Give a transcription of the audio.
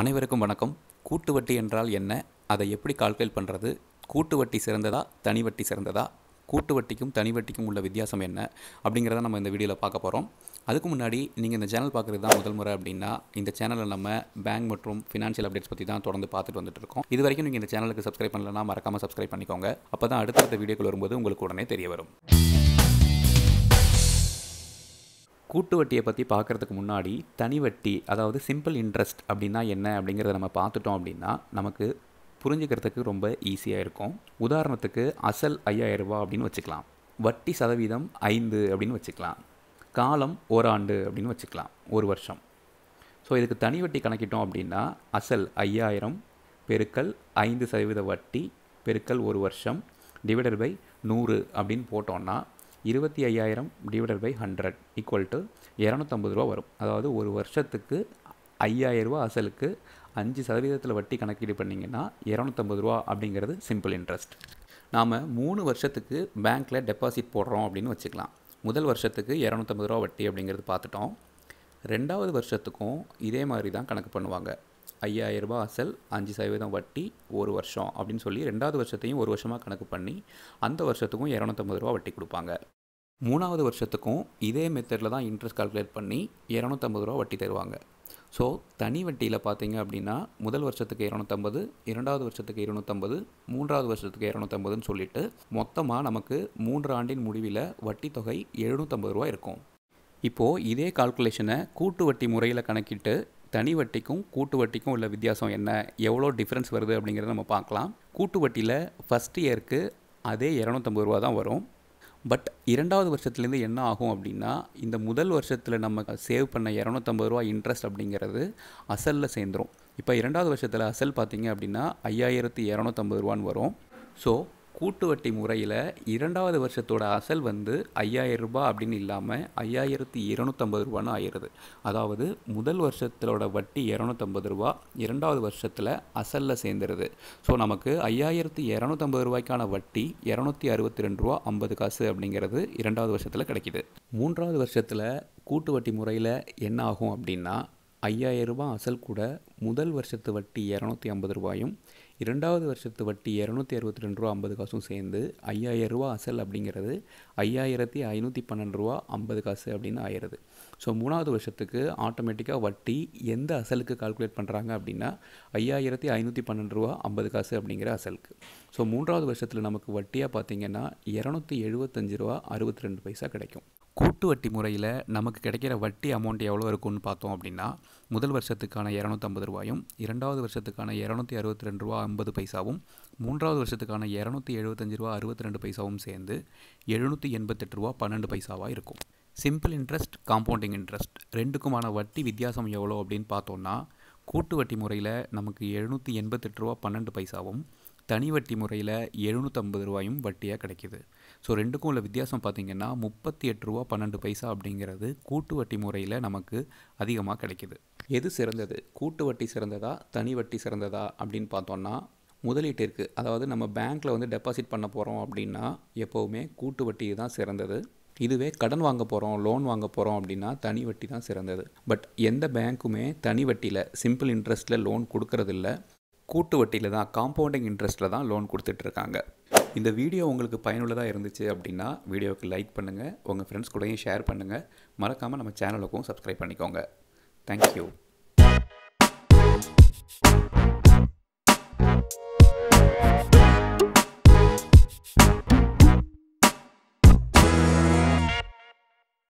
அனைவருக்கும் வணக்கம் கூட்டு வட்டி என்றால் என்ன அதை எப்படி கால்குலேட் பண்ணுறது கூட்டு வட்டி சிறந்ததா தனி வட்டி சிறந்ததா கூட்டு வட்டிக்கும் தனி வட்டிக்கும் உள்ள வித்தியாசம் என்ன அப்படிங்கிறத நம்ம இந்த வீடியோவில் பார்க்க போகிறோம் அதுக்கு முன்னாடி நீங்கள் இந்த சேனல் பார்க்குறது தான் முதல் முறை அப்படின்னா இந்த சேனலில் நம்ம பேங்க் மற்றும் ஃபினான்ஷியல் அப்டேட்ஸ் பற்றி தான் தொடர்ந்து பார்த்துட்டு வந்துட்டு இருக்கோம் இது வரைக்கும் நீங்கள் இந்த சேனலுக்கு சப்ஸ்கிரைப் பண்ணலன்னா மறக்காமல் சப்ஸ்கிரைப் பண்ணிக்கோங்க அப்போ தான் அடுத்தடுத்த வீடியோக்கள் வரும்போது உங்களுக்கு உடனே தெரிய வரும் கூட்டு வட்டியை பற்றி பார்க்குறதுக்கு முன்னாடி தனி வட்டி அதாவது சிம்பிள் இன்ட்ரெஸ்ட் அப்படின்னா என்ன அப்படிங்கிறத நம்ம பார்த்துட்டோம் அப்படின்னா நமக்கு புரிஞ்சுக்கிறதுக்கு ரொம்ப ஈஸியாக இருக்கும் உதாரணத்துக்கு அசல் ரூபா அப்படின்னு வச்சுக்கலாம் வட்டி சதவீதம் ஐந்து அப்படின்னு வச்சுக்கலாம் காலம் ஓராண்டு அப்படின்னு வச்சுக்கலாம் ஒரு வருஷம் ஸோ இதுக்கு தனி வட்டி கணக்கிட்டோம் அப்படின்னா அசல் ஐயாயிரம் பெருக்கல் ஐந்து சதவீத வட்டி பெருக்கல் ஒரு வருஷம் டிவைடட் பை நூறு அப்படின்னு போட்டோன்னா இருபத்தி ஐயாயிரம் divided by hundred equal to இரநூத்தம்பது ரூபா வரும் அதாவது ஒரு வருஷத்துக்கு ரூபா அசலுக்கு அஞ்சு சதவீதத்தில் வட்டி கணக்கீடு பண்ணிங்கன்னா இரநூத்தம்பது ரூபா அப்படிங்கிறது சிம்பிள் இன்ட்ரெஸ்ட் நாம் மூணு வருஷத்துக்கு பேங்க்கில் டெபாசிட் போடுறோம் அப்படின்னு வச்சுக்கலாம் முதல் வருஷத்துக்கு இரநூத்தம்பது ரூபா வட்டி அப்படிங்கிறது பார்த்துட்டோம் ரெண்டாவது வருஷத்துக்கும் இதே மாதிரி தான் கணக்கு பண்ணுவாங்க ஐயாயிரரூபா அசல் அஞ்சு சதவீதம் வட்டி ஒரு வருஷம் அப்படின்னு சொல்லி ரெண்டாவது வருஷத்தையும் ஒரு வருஷமாக கணக்கு பண்ணி அந்த வருஷத்துக்கும் இரநூத்தம்பது ரூபா வட்டி கொடுப்பாங்க மூணாவது வருஷத்துக்கும் இதே மெத்தடில் தான் இன்ட்ரெஸ்ட் கால்குலேட் பண்ணி இரநூத்தம்பது ரூபா வட்டி தருவாங்க ஸோ தனி வட்டியில் பார்த்தீங்க அப்படின்னா முதல் வருஷத்துக்கு இரநூத்தம்பது இரண்டாவது வருஷத்துக்கு இருநூத்தம்பது மூன்றாவது வருஷத்துக்கு இரநூத்தம்பதுன்னு சொல்லிட்டு மொத்தமாக நமக்கு மூன்று ஆண்டின் முடிவில் வட்டி தொகை எழுநூற்றம்பது ரூபா இருக்கும் இப்போது இதே கால்குலேஷனை கூட்டு வட்டி முறையில் கணக்கிட்டு தனி வட்டிக்கும் கூட்டு வட்டிக்கும் உள்ள வித்தியாசம் என்ன எவ்வளோ டிஃப்ரென்ஸ் வருது அப்படிங்கிறத நம்ம பார்க்கலாம் கூட்டு வட்டியில் ஃபஸ்ட் இயருக்கு அதே இரநூத்தம்பது ரூபா தான் வரும் பட் இரண்டாவது வருஷத்துலேருந்து என்ன ஆகும் அப்படின்னா இந்த முதல் வருஷத்தில் நம்ம சேவ் பண்ண இரநூத்தம்பது ரூபா இன்ட்ரெஸ்ட் அப்படிங்கிறது அசலில் சேர்ந்துடும் இப்போ இரண்டாவது வருஷத்தில் அசல் பார்த்திங்க அப்படின்னா ஐயாயிரத்தி இரநூத்தம்பது ரூபான்னு வரும் ஸோ கூட்டு வட்டி முறையில் இரண்டாவது வருஷத்தோட அசல் வந்து ஐயாயிரம் ரூபாய் அப்படின்னு இல்லாமல் ஐயாயிரத்தி இரநூத்தம்பது ரூபான்னு ஆயிடுது அதாவது முதல் வருஷத்தோட வட்டி இரநூத்தம்பது ரூபா இரண்டாவது வருஷத்தில் அசலில் சேர்ந்துருது ஸோ நமக்கு ஐயாயிரத்தி இரநூத்தம்பது ரூபாய்க்கான வட்டி இரநூத்தி அறுபத்தி ரெண்டு ரூபா ஐம்பது காசு அப்படிங்கிறது இரண்டாவது வருஷத்தில் கிடைக்கிது மூன்றாவது வருஷத்தில் கூட்டு வட்டி முறையில் என்ன ஆகும் அப்படின்னா ஐயாயிரரூபா அசல் கூட முதல் வருஷத்து வட்டி இரநூத்தி ஐம்பது ரூபாயும் இரண்டாவது வருஷத்து வட்டி இரநூத்தி அறுபத்தி ரெண்டு ரூபா ஐம்பது காசும் சேர்ந்து ஐயாயிரம் ரூபா அசல் அப்படிங்கிறது ஐயாயிரத்தி ஐநூற்றி பன்னெண்டு ரூபா ஐம்பது காசு அப்படின்னு ஆயிடுது ஸோ மூணாவது வருஷத்துக்கு ஆட்டோமேட்டிக்காக வட்டி எந்த அசலுக்கு கால்குலேட் பண்ணுறாங்க அப்படின்னா ஐயாயிரத்தி ஐநூற்றி பன்னெண்டு ரூபா ஐம்பது காசு அப்படிங்கிற அசலுக்கு ஸோ மூன்றாவது வருஷத்தில் நமக்கு வட்டியாக பார்த்திங்கன்னா இரநூத்தி எழுபத்தஞ்சு ரூபா அறுபத்தி ரெண்டு பைசா கிடைக்கும் கூட்டு வட்டி முறையில் நமக்கு கிடைக்கிற வட்டி அமௌண்ட் எவ்வளோ இருக்குன்னு பார்த்தோம் அப்படின்னா முதல் வருஷத்துக்கான இரநூத்தம்பது ரூபாயும் இரண்டாவது வருஷத்துக்கான இரநூத்தி அறுபத்தி ரெண்டு ரூபா ஐம்பது பைசாவும் மூன்றாவது வருஷத்துக்கான இரநூத்தி எழுபத்தஞ்சு ரூபா அறுபத்தி ரெண்டு பைசாவும் சேர்ந்து எழுநூற்றி எண்பத்தெட்டு ரூபா பன்னெண்டு பைசாவாக இருக்கும் சிம்பிள் இன்ட்ரெஸ்ட் காம்பவுண்டிங் இன்ட்ரெஸ்ட் ரெண்டுக்குமான வட்டி வித்தியாசம் எவ்வளோ அப்படின்னு பார்த்தோன்னா கூட்டு வட்டி முறையில் நமக்கு எழுநூற்றி எண்பத்தெட்டு ரூபா பன்னெண்டு பைசாவும் தனி வட்டி முறையில் எழுநூற்றம்பது ரூபாயும் வட்டியாக கிடைக்கிது ஸோ ரெண்டுக்கும் உள்ள வித்தியாசம் பார்த்திங்கன்னா முப்பத்தி எட்டு ரூபா பன்னெண்டு பைசா அப்படிங்கிறது கூட்டு வட்டி முறையில் நமக்கு அதிகமாக கிடைக்கிது எது சிறந்தது கூட்டு வட்டி சிறந்ததா தனி வட்டி சிறந்ததா அப்படின்னு பார்த்தோன்னா முதலீட்டிற்கு அதாவது நம்ம பேங்க்கில் வந்து டெபாசிட் பண்ண போகிறோம் அப்படின்னா எப்போவுமே கூட்டு வட்டி தான் சிறந்தது இதுவே கடன் வாங்க போகிறோம் லோன் வாங்க போகிறோம் அப்படின்னா தனி வட்டி தான் சிறந்தது பட் எந்த பேங்க்குமே தனி வட்டியில் சிம்பிள் இன்ட்ரெஸ்ட்டில் லோன் கொடுக்கறதில்ல கூட்டு வட்டியில் தான் காம்பவுண்டிங் இன்ட்ரெஸ்ட்டில் தான் லோன் கொடுத்துட்ருக்காங்க இந்த வீடியோ உங்களுக்கு பயனுள்ளதாக இருந்துச்சு அப்படின்னா வீடியோவுக்கு லைக் பண்ணுங்கள் உங்கள் ஃப்ரெண்ட்ஸ் கூடயும் ஷேர் பண்ணுங்கள் மறக்காமல் நம்ம சேனலுக்கும் சப்ஸ்கிரைப் பண்ணிக்கோங்க தேங்க்யூ